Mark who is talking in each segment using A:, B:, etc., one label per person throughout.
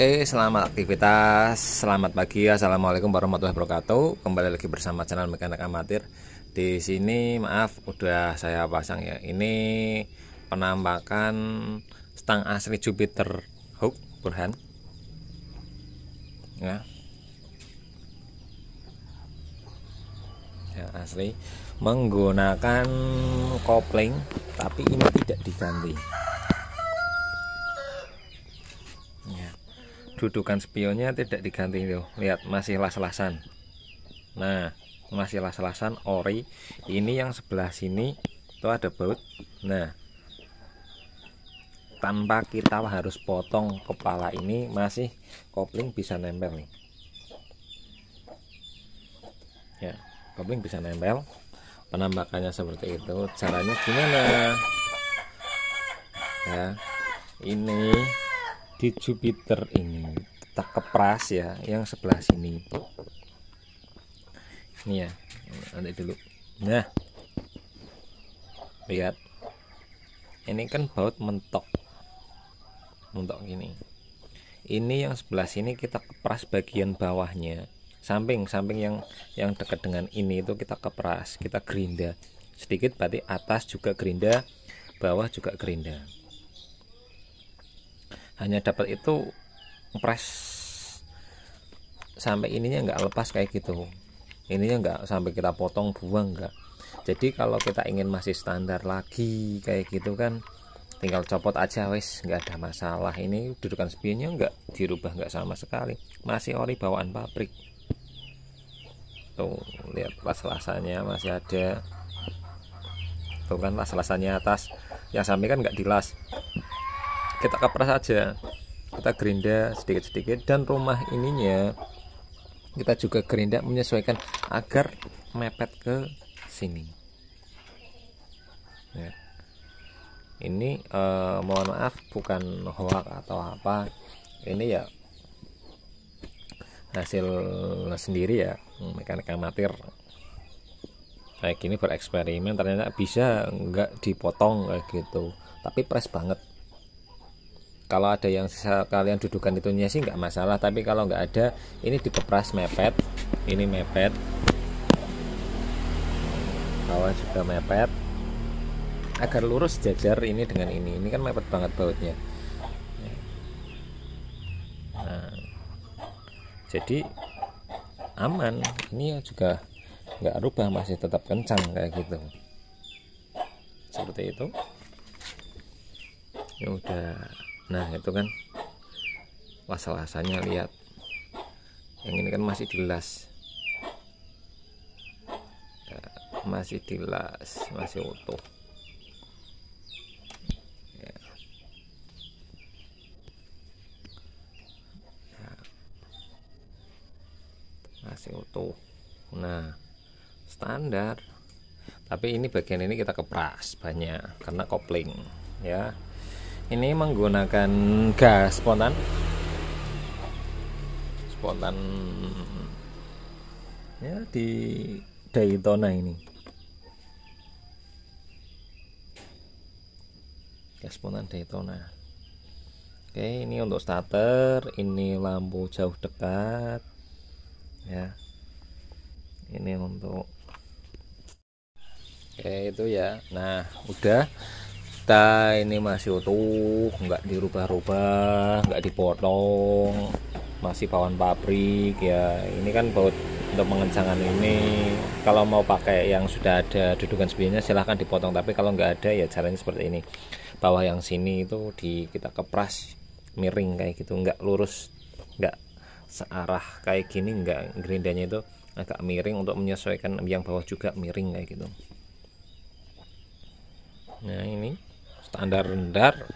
A: Oke, selamat aktivitas, selamat pagi, assalamualaikum warahmatullahi wabarakatuh. Kembali lagi bersama channel Mekanik Amatir. Di sini, maaf, udah saya pasang ya. Ini penampakan stang asli Jupiter Hook Burhan. Ya. Ya, asli menggunakan kopling, tapi ini tidak diganti. dudukan spionnya tidak diganti tuh lihat masih las-lasan nah masih las-lasan ori ini yang sebelah sini itu ada baut nah tanpa kita harus potong kepala ini masih kopling bisa nempel nih ya kopling bisa nempel penampakannya seperti itu caranya gimana ya ini di Jupiter ini kita kepras ya yang sebelah sini ini ya nanti dulu nah lihat ini kan baut mentok mentok gini ini yang sebelah sini kita kepras bagian bawahnya samping-samping yang yang dekat dengan ini itu kita kepras kita gerinda sedikit berarti atas juga gerinda bawah juga gerinda hanya dapat itu press sampai ininya nggak lepas kayak gitu ininya nggak sampai kita potong buang nggak jadi kalau kita ingin masih standar lagi kayak gitu kan tinggal copot aja wes nggak ada masalah ini dudukan spionnya nggak dirubah nggak sama sekali masih ori bawaan pabrik tuh lihat pas alasannya masih ada tuh kan pas alasannya atas yang sampai kan nggak dilas kita kapras aja kita gerinda sedikit-sedikit dan rumah ininya kita juga gerinda menyesuaikan agar mepet ke sini ya. ini eh, mohon maaf bukan hoak atau apa ini ya hasil sendiri ya mekanik amatir kayak gini bereksperimen ternyata bisa nggak dipotong kayak gitu tapi press banget kalau ada yang kalian dudukan nya sih nggak masalah tapi kalau nggak ada ini dikepras mepet ini mepet bawah juga mepet agar lurus jajar ini dengan ini ini kan mepet banget bautnya nah. jadi aman ini juga nggak rubah masih tetap kencang kayak gitu seperti itu ya udah nah itu kan las-lasannya lihat yang ini kan masih dilas nah, masih dilas masih utuh ya. nah, masih utuh nah standar tapi ini bagian ini kita kepras banyak karena kopling ya ini menggunakan gas spontan spontan ya di Daytona ini gas spontan Daytona oke ini untuk starter ini lampu jauh dekat ya ini untuk oke itu ya nah udah kita ini masih utuh nggak dirubah-rubah nggak dipotong masih pawan pabrik ya ini kan baut untuk mengencangan ini kalau mau pakai yang sudah ada dudukan sebelumnya silahkan dipotong tapi kalau nggak ada ya caranya seperti ini bawah yang sini itu di kita kepras miring kayak gitu nggak lurus nggak searah kayak gini nggak gerindanya itu agak miring untuk menyesuaikan yang bawah juga miring kayak gitu nah ini standar rendar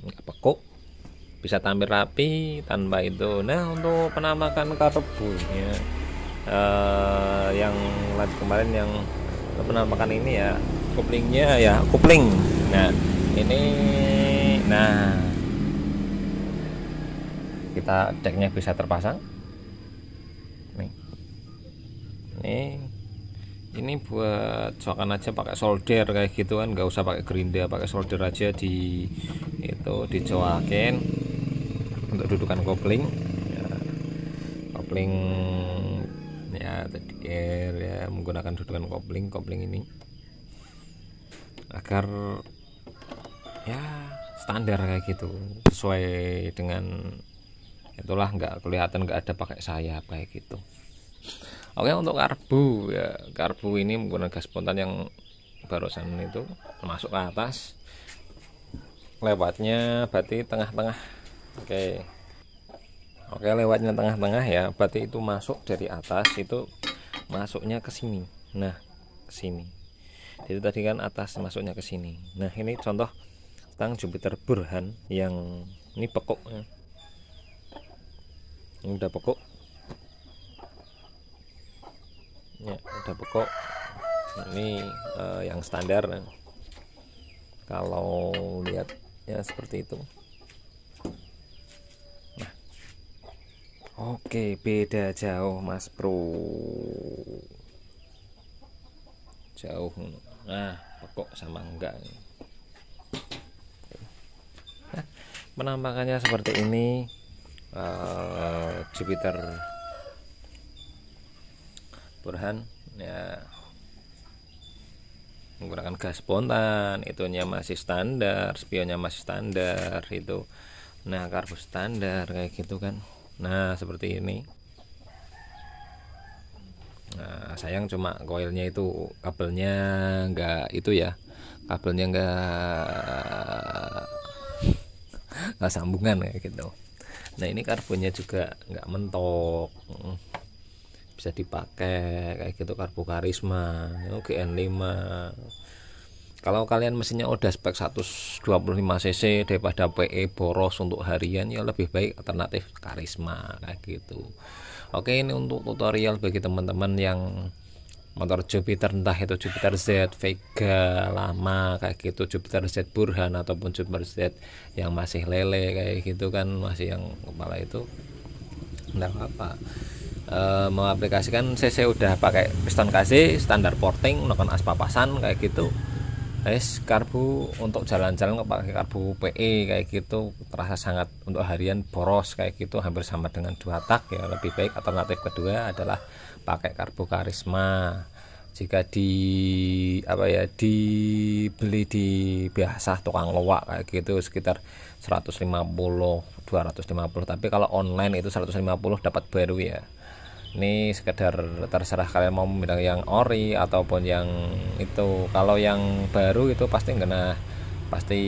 A: nggak pekuk bisa tampil rapi tanpa itu nah untuk penamakan karbunya eh, yang lagi kemarin yang penamakan ini ya koplingnya ya kopling. nah ini nah kita deknya bisa terpasang nih nih ini buat sokan aja pakai solder kayak gitu kan nggak usah pakai gerinda pakai solder aja di itu dicoakin untuk dudukan kopling ya, kopling ya tadi air ya menggunakan dudukan kopling kopling ini agar ya standar kayak gitu sesuai dengan itulah nggak kelihatan nggak ada pakai sayap kayak gitu Oke untuk karbu ya karbu ini menggunakan gas spontan yang barusan itu masuk ke atas lewatnya berarti tengah-tengah oke oke lewatnya tengah-tengah ya berarti itu masuk dari atas itu masuknya ke sini nah ke sini jadi tadi kan atas masuknya ke sini nah ini contoh tang Jupiter Burhan yang ini pekok ya. ini udah pekok ya udah pokok ini uh, yang standar kalau lihat ya seperti itu nah oke beda jauh mas bro jauh nah pokok sama enggak nah, penampakannya seperti ini uh, Jupiter Burhan ya menggunakan gas spontan itunya masih standar spionnya masih standar itu nah karbu standar kayak gitu kan nah seperti ini nah sayang cuma koilnya itu kabelnya enggak itu ya kabelnya enggak enggak sambungan kayak gitu nah ini karbonnya juga enggak mentok bisa dipakai kayak gitu karbo karisma oke n 5 kalau kalian mesinnya udah spek 125 cc daripada PE boros untuk harian ya lebih baik alternatif karisma kayak gitu oke ini untuk tutorial bagi teman-teman yang motor Jupiter entah itu Jupiter Z Vega lama kayak gitu Jupiter Z Burhan ataupun Jupiter Z yang masih lele kayak gitu kan masih yang kepala itu enggak apa-apa e, mengaplikasikan CC udah pakai piston KC standar porting nokon as papasan kayak gitu es karbu untuk jalan-jalan pakai karbu PE kayak gitu terasa sangat untuk harian boros kayak gitu hampir sama dengan dua tak ya lebih baik alternatif kedua adalah pakai karbu karisma jika di apa ya dibeli di biasa tukang loak kayak gitu sekitar 150 250 tapi kalau online itu 150 dapat baru ya ini sekedar terserah kalian mau bilang yang ori ataupun yang itu kalau yang baru itu pasti kena pasti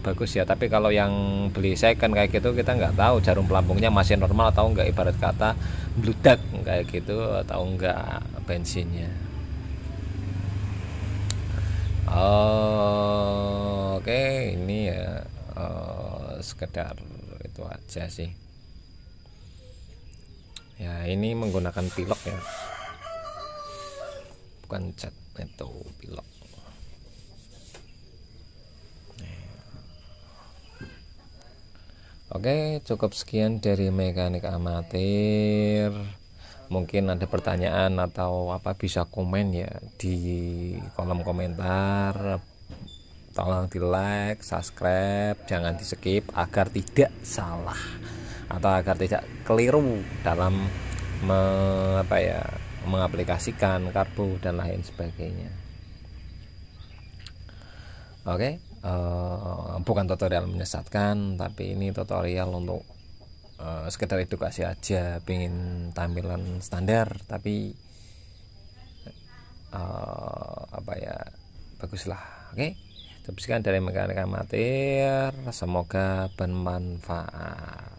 A: bagus ya tapi kalau yang beli second kayak gitu kita nggak tahu jarum pelampungnya masih normal atau enggak ibarat kata bludak kayak gitu atau enggak bensinnya oh, oke okay. ini ya oh, sekedar itu aja sih ya ini menggunakan pilok ya bukan cat itu pilok Oke cukup sekian dari mekanik amatir mungkin ada pertanyaan atau apa bisa komen ya di kolom komentar tolong di like subscribe jangan di skip agar tidak salah atau agar tidak keliru dalam me, apa ya mengaplikasikan karbo dan lain sebagainya oke okay? uh, eh, bukan tutorial menyesatkan tapi ini tutorial untuk uh, sekedar edukasi aja pingin tampilan standar tapi uh, apa ya baguslah oke okay? sekian dari mekanik amatir semoga bermanfaat